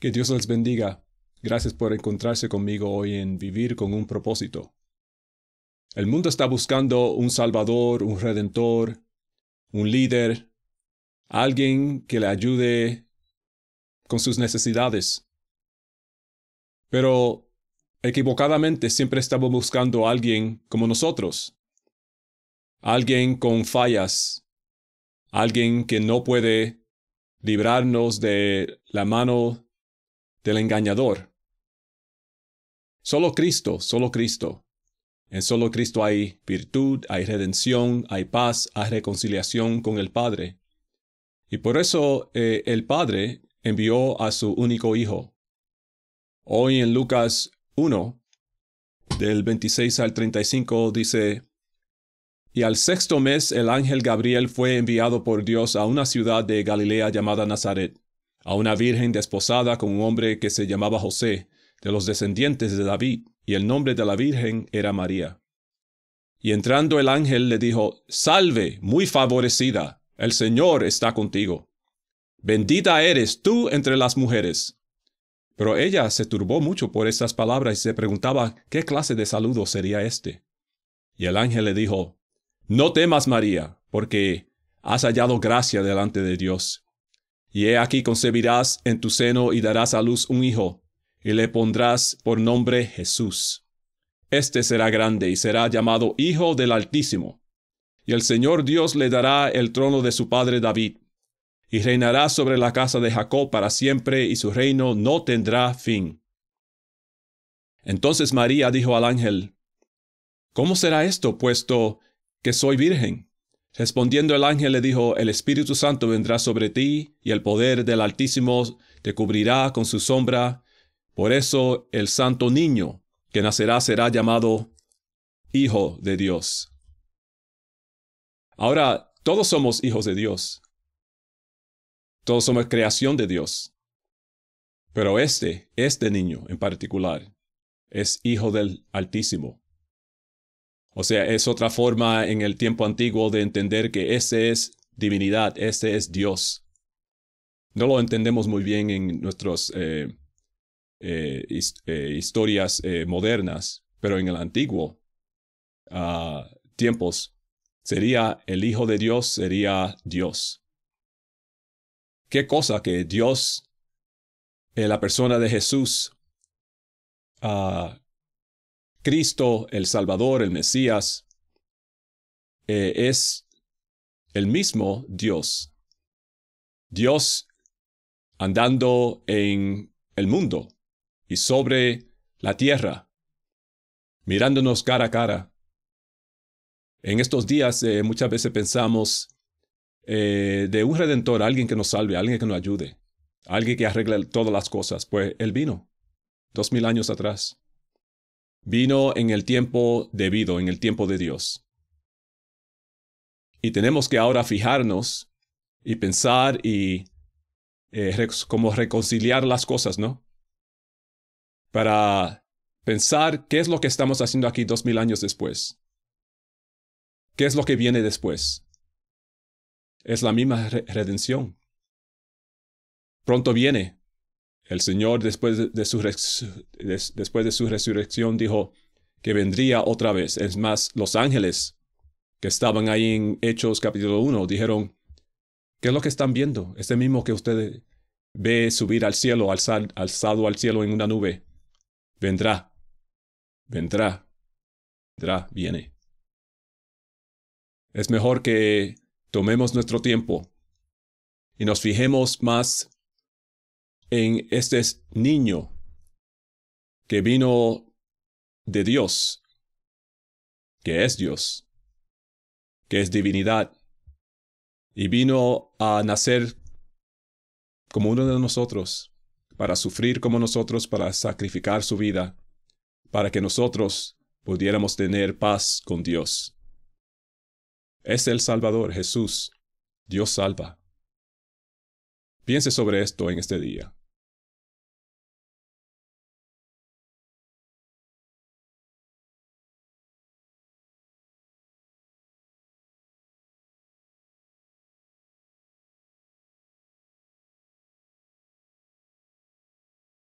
Que Dios les bendiga. Gracias por encontrarse conmigo hoy en Vivir con un propósito. El mundo está buscando un Salvador, un Redentor, un líder, alguien que le ayude con sus necesidades. Pero equivocadamente siempre estamos buscando a alguien como nosotros, alguien con fallas, alguien que no puede librarnos de la mano del engañador. Solo Cristo, solo Cristo. En solo Cristo hay virtud, hay redención, hay paz, hay reconciliación con el Padre. Y por eso eh, el Padre envió a su único Hijo. Hoy en Lucas 1, del 26 al 35, dice, Y al sexto mes el ángel Gabriel fue enviado por Dios a una ciudad de Galilea llamada Nazaret a una virgen desposada con un hombre que se llamaba José, de los descendientes de David, y el nombre de la virgen era María. Y entrando el ángel le dijo, Salve, muy favorecida, el Señor está contigo. Bendita eres tú entre las mujeres. Pero ella se turbó mucho por estas palabras y se preguntaba qué clase de saludo sería este. Y el ángel le dijo, No temas, María, porque has hallado gracia delante de Dios y he aquí concebirás en tu seno y darás a luz un hijo, y le pondrás por nombre Jesús. Este será grande y será llamado Hijo del Altísimo. Y el Señor Dios le dará el trono de su padre David, y reinará sobre la casa de Jacob para siempre, y su reino no tendrá fin. Entonces María dijo al ángel, ¿Cómo será esto, puesto que soy virgen? Respondiendo el ángel le dijo, el Espíritu Santo vendrá sobre ti y el poder del Altísimo te cubrirá con su sombra. Por eso el santo niño que nacerá será llamado Hijo de Dios. Ahora, todos somos hijos de Dios. Todos somos creación de Dios. Pero este, este niño en particular, es Hijo del Altísimo. O sea, es otra forma en el tiempo antiguo de entender que ese es divinidad, ese es Dios. No lo entendemos muy bien en nuestras eh, eh, eh, historias modernas, pero en el antiguo tiempo, ah, tiempos sería el Hijo de Dios, sería Dios. Qué cosa que Dios, la persona de Jesús, ah, Cristo, el Salvador, el Mesías, eh, es el mismo Dios. Dios andando en el mundo y sobre la tierra, mirándonos cara a cara. En estos días eh, muchas veces pensamos eh, de un redentor, alguien que nos salve, alguien que nos ayude, alguien que arregle todas las cosas. Pues Él vino dos mil años atrás. Vino en el tiempo debido, en el tiempo de Dios. Y tenemos que ahora fijarnos y pensar y eh, como reconciliar las cosas, ¿no? Para pensar qué es lo que estamos haciendo aquí dos mil años después. ¿Qué es lo que viene después? Es la misma redención. Pronto viene. El Señor después de, su después de su resurrección dijo que vendría otra vez. Es más, los ángeles que estaban ahí en Hechos capítulo 1 dijeron, ¿qué es lo que están viendo? Este mismo que usted ve subir al cielo, alzado al cielo en una nube, vendrá, vendrá, vendrá, viene. Es mejor que tomemos nuestro tiempo y nos fijemos más en este niño que vino de Dios, que es Dios, que es divinidad, y vino a nacer como uno de nosotros, para sufrir como nosotros, para sacrificar su vida, para que nosotros pudiéramos tener paz con Dios. Es el Salvador, Jesús. Dios salva. Piense sobre esto en este día.